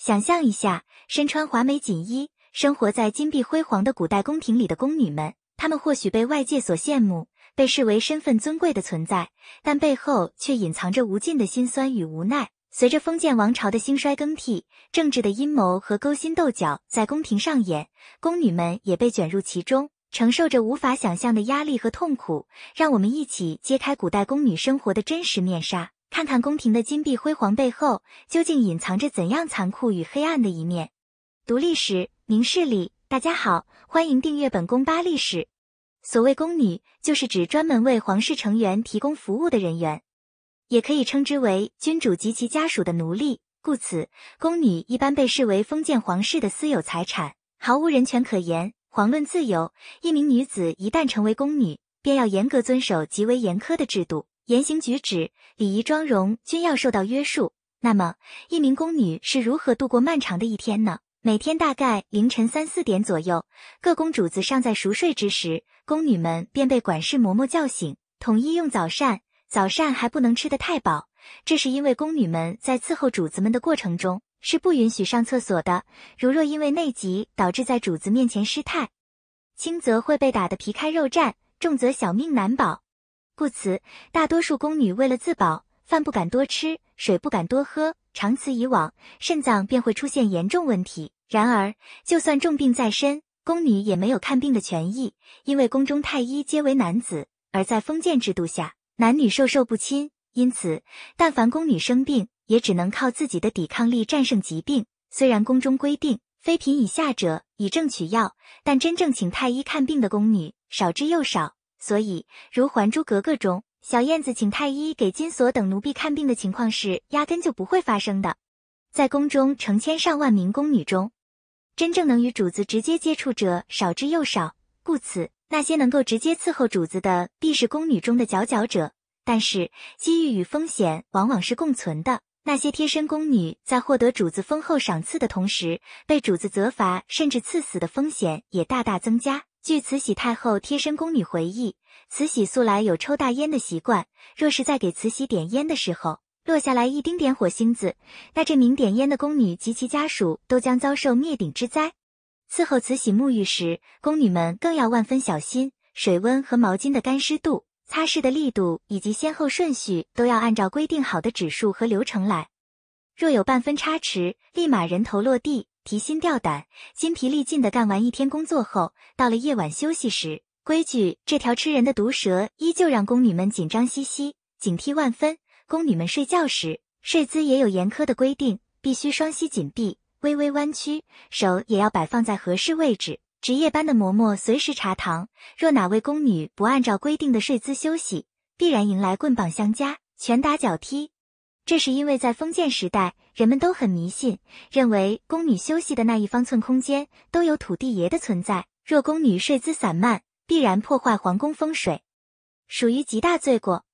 想象一下，身穿华美锦衣，生活在金碧辉煌的古代宫廷里的宫女们，她们或许被外界所羡慕，被视为身份尊贵的存在，但背后却隐藏着无尽的辛酸与无奈。随着封建王朝的兴衰更替，政治的阴谋和勾心斗角在宫廷上演，宫女们也被卷入其中，承受着无法想象的压力和痛苦。让我们一起揭开古代宫女生活的真实面纱。看看宫廷的金碧辉煌背后究竟隐藏着怎样残酷与黑暗的一面？读历史，明事理。大家好，欢迎订阅本宫八历史。所谓宫女，就是指专门为皇室成员提供服务的人员，也可以称之为君主及其家属的奴隶。故此，宫女一般被视为封建皇室的私有财产，毫无人权可言，遑论自由。一名女子一旦成为宫女，便要严格遵守极为严苛的制度。言行举止、礼仪妆容均要受到约束。那么，一名宫女是如何度过漫长的一天呢？每天大概凌晨三四点左右，各宫主子尚在熟睡之时，宫女们便被管事嬷嬷叫醒，统一用早膳。早膳还不能吃得太饱，这是因为宫女们在伺候主子们的过程中是不允许上厕所的。如若因为内急导致在主子面前失态，轻则会被打得皮开肉绽，重则小命难保。故此，大多数宫女为了自保，饭不敢多吃，水不敢多喝，长此以往，肾脏便会出现严重问题。然而，就算重病在身，宫女也没有看病的权益，因为宫中太医皆为男子，而在封建制度下，男女授受不亲，因此，但凡宫女生病，也只能靠自己的抵抗力战胜疾病。虽然宫中规定，妃嫔以下者以正取药，但真正请太医看病的宫女少之又少。所以，如《还珠格格》中小燕子请太医给金锁等奴婢看病的情况是压根就不会发生的。在宫中成千上万名宫女中，真正能与主子直接接触者少之又少，故此，那些能够直接伺候主子的，必是宫女中的佼佼者。但是，机遇与风险往往是共存的。那些贴身宫女在获得主子丰厚赏赐的同时，被主子责罚甚至赐死的风险也大大增加。据慈禧太后贴身宫女回忆，慈禧素来有抽大烟的习惯。若是在给慈禧点烟的时候落下来一丁点火星子，那这名点烟的宫女及其家属都将遭受灭顶之灾。伺候慈禧沐浴时，宫女们更要万分小心，水温和毛巾的干湿度、擦拭的力度以及先后顺序都要按照规定好的指数和流程来，若有半分差池，立马人头落地。提心吊胆、筋疲力尽的干完一天工作后，到了夜晚休息时，规矩这条吃人的毒蛇依旧让宫女们紧张兮兮、警惕万分。宫女们睡觉时，睡姿也有严苛的规定，必须双膝紧闭、微微弯曲，手也要摆放在合适位置。值夜班的嬷嬷随时查堂，若哪位宫女不按照规定的睡姿休息，必然迎来棍棒相加、拳打脚踢。这是因为在封建时代，人们都很迷信，认为宫女休息的那一方寸空间都有土地爷的存在。若宫女睡姿散漫，必然破坏皇宫风水，属于极大罪过。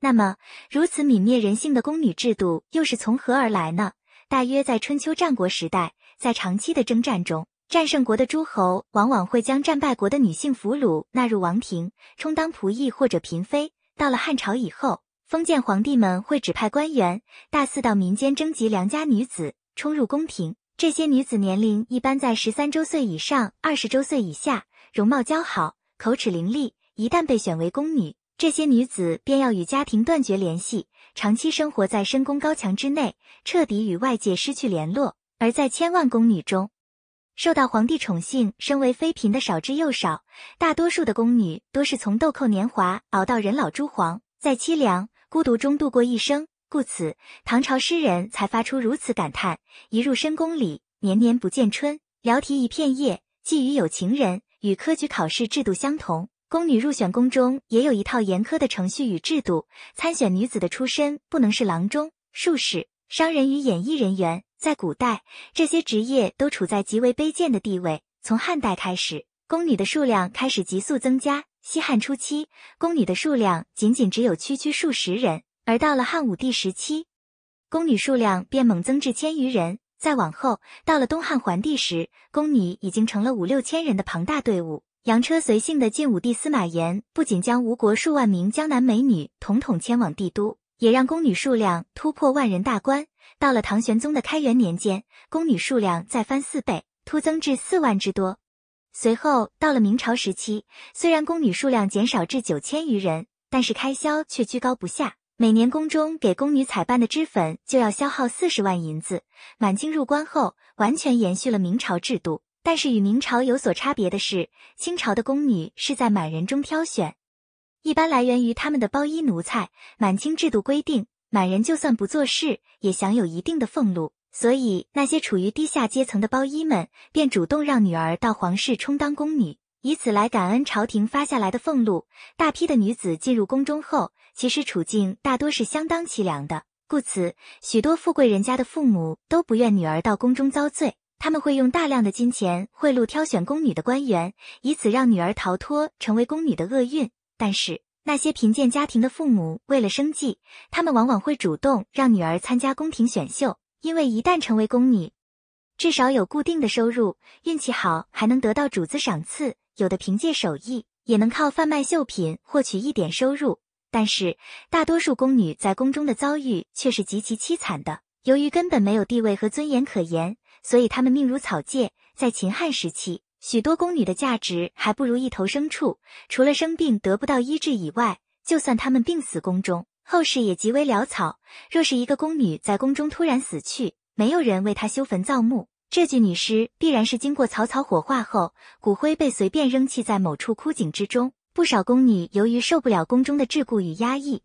那么，如此泯灭人性的宫女制度又是从何而来呢？大约在春秋战国时代，在长期的征战中，战胜国的诸侯往往会将战败国的女性俘虏纳入王庭，充当仆役或者嫔妃。到了汉朝以后。封建皇帝们会指派官员大肆到民间征集良家女子，冲入宫廷。这些女子年龄一般在十三周岁以上，二十周岁以下，容貌姣好，口齿伶俐。一旦被选为宫女，这些女子便要与家庭断绝联系，长期生活在深宫高墙之内，彻底与外界失去联络。而在千万宫女中，受到皇帝宠幸、升为妃嫔的少之又少，大多数的宫女多是从豆蔻年华熬到人老珠黄，在凄凉。孤独中度过一生，故此唐朝诗人才发出如此感叹：一入深宫里，年年不见春。聊题一片叶，寄与有情人。与科举考试制度相同，宫女入选宫中也有一套严苛的程序与制度。参选女子的出身不能是郎中、术士、商人与演艺人员，在古代这些职业都处在极为卑贱的地位。从汉代开始，宫女的数量开始急速增加。西汉初期，宫女的数量仅仅只有区区数十人，而到了汉武帝时期，宫女数量便猛增至千余人。再往后，到了东汉桓帝时，宫女已经成了五六千人的庞大队伍。洋车随性的晋武帝司马炎不仅将吴国数万名江南美女统统迁往帝都，也让宫女数量突破万人大关。到了唐玄宗的开元年间，宫女数量再翻四倍，突增至四万之多。随后到了明朝时期，虽然宫女数量减少至九千余人，但是开销却居高不下。每年宫中给宫女采办的脂粉就要消耗四十万银子。满清入关后，完全延续了明朝制度，但是与明朝有所差别的是，清朝的宫女是在满人中挑选，一般来源于他们的包衣奴才。满清制度规定，满人就算不做事，也享有一定的俸禄。所以，那些处于低下阶层的包衣们便主动让女儿到皇室充当宫女，以此来感恩朝廷发下来的俸禄。大批的女子进入宫中后，其实处境大多是相当凄凉的。故此，许多富贵人家的父母都不愿女儿到宫中遭罪，他们会用大量的金钱贿赂挑选宫女的官员，以此让女儿逃脱成为宫女的厄运。但是，那些贫贱家庭的父母为了生计，他们往往会主动让女儿参加宫廷选秀。因为一旦成为宫女，至少有固定的收入，运气好还能得到主子赏赐，有的凭借手艺也能靠贩卖绣品获取一点收入。但是大多数宫女在宫中的遭遇却是极其凄惨的，由于根本没有地位和尊严可言，所以她们命如草芥。在秦汉时期，许多宫女的价值还不如一头牲畜，除了生病得不到医治以外，就算她们病死宫中。后世也极为潦草。若是一个宫女在宫中突然死去，没有人为她修坟造墓，这具女尸必然是经过草草火化后，骨灰被随便扔弃在某处枯井之中。不少宫女由于受不了宫中的桎梏与压抑，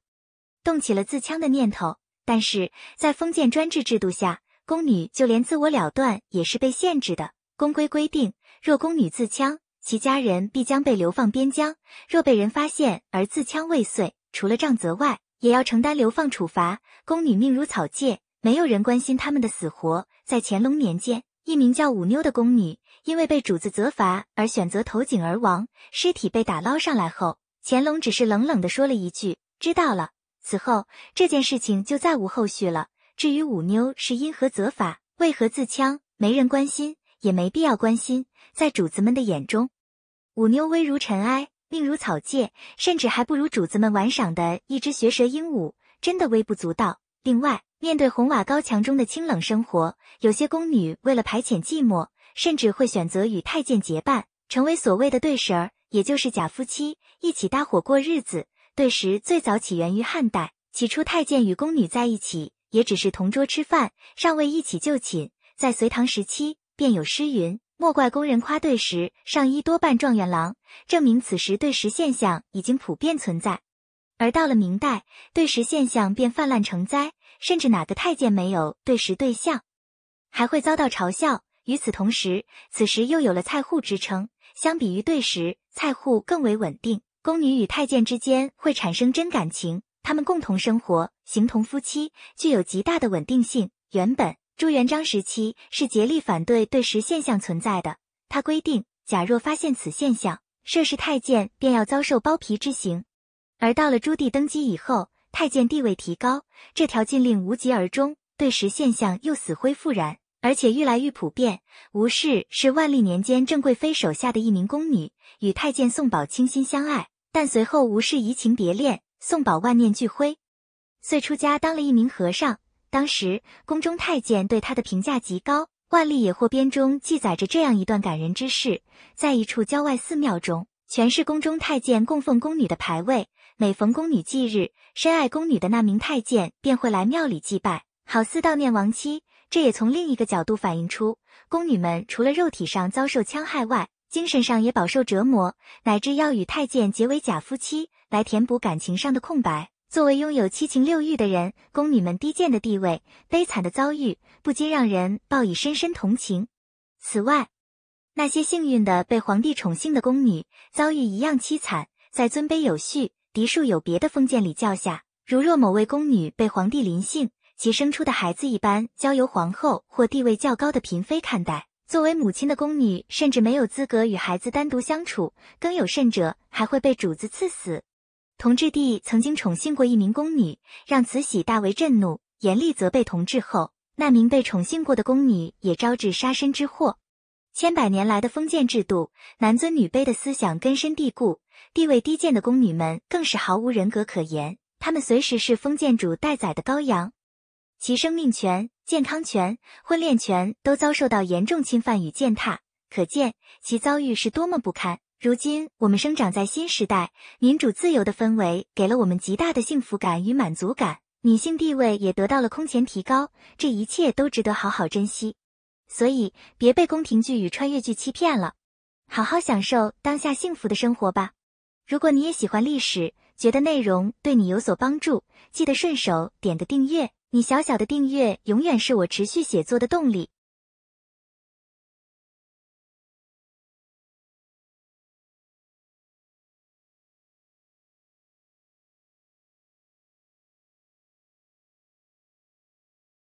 动起了自戕的念头。但是在封建专制制度下，宫女就连自我了断也是被限制的。宫规规定，若宫女自戕，其家人必将被流放边疆；若被人发现而自戕未遂，除了杖责外，也要承担流放处罚。宫女命如草芥，没有人关心他们的死活。在乾隆年间，一名叫五妞的宫女，因为被主子责罚而选择投井而亡。尸体被打捞上来后，乾隆只是冷冷地说了一句：“知道了。”此后这件事情就再无后续了。至于五妞是因何责罚，为何自戕，没人关心，也没必要关心。在主子们的眼中，五妞微如尘埃。命如草芥，甚至还不如主子们玩赏的一只学舌鹦鹉，真的微不足道。另外，面对红瓦高墙中的清冷生活，有些宫女为了排遣寂寞，甚至会选择与太监结伴，成为所谓的对食儿，也就是假夫妻，一起搭伙过日子。对食最早起源于汉代，起初太监与宫女在一起也只是同桌吃饭，尚未一起就寝。在隋唐时期，便有诗云。莫怪宫人夸对时，上衣多半状元郎，证明此时对时现象已经普遍存在。而到了明代，对时现象便泛滥成灾，甚至哪个太监没有对时对象，还会遭到嘲笑。与此同时，此时又有了菜户之称，相比于对时，菜户更为稳定。宫女与太监之间会产生真感情，他们共同生活，形同夫妻，具有极大的稳定性。原本。朱元璋时期是竭力反对对食现象存在的，他规定，假若发现此现象，涉事太监便要遭受剥皮之刑。而到了朱棣登基以后，太监地位提高，这条禁令无疾而终，对食现象又死灰复燃，而且愈来愈普遍。吴氏是万历年间郑贵妃手下的一名宫女，与太监宋宝倾心相爱，但随后吴氏移情别恋，宋宝万念俱灰，遂出家当了一名和尚。当时宫中太监对他的评价极高，《万历野获编》中记载着这样一段感人之事：在一处郊外寺庙中，全是宫中太监供奉宫女的牌位。每逢宫女忌日，深爱宫女的那名太监便会来庙里祭拜，好似悼念亡妻。这也从另一个角度反映出，宫女们除了肉体上遭受戕害外，精神上也饱受折磨，乃至要与太监结为假夫妻，来填补感情上的空白。作为拥有七情六欲的人，宫女们低贱的地位、悲惨的遭遇，不禁让人抱以深深同情。此外，那些幸运的被皇帝宠幸的宫女，遭遇一样凄惨。在尊卑有序、嫡庶有别的封建礼教下，如若某位宫女被皇帝临幸，其生出的孩子一般交由皇后或地位较高的嫔妃看待。作为母亲的宫女，甚至没有资格与孩子单独相处，更有甚者，还会被主子赐死。同治帝曾经宠幸过一名宫女，让慈禧大为震怒，严厉责备同治后，那名被宠幸过的宫女也招致杀身之祸。千百年来的封建制度，男尊女卑的思想根深蒂固，地位低贱的宫女们更是毫无人格可言，她们随时是封建主待宰的羔羊，其生命权、健康权、婚恋权都遭受到严重侵犯与践踏，可见其遭遇是多么不堪。如今我们生长在新时代，民主自由的氛围给了我们极大的幸福感与满足感，女性地位也得到了空前提高，这一切都值得好好珍惜。所以别被宫廷剧与穿越剧欺骗了，好好享受当下幸福的生活吧。如果你也喜欢历史，觉得内容对你有所帮助，记得顺手点个订阅，你小小的订阅永远是我持续写作的动力。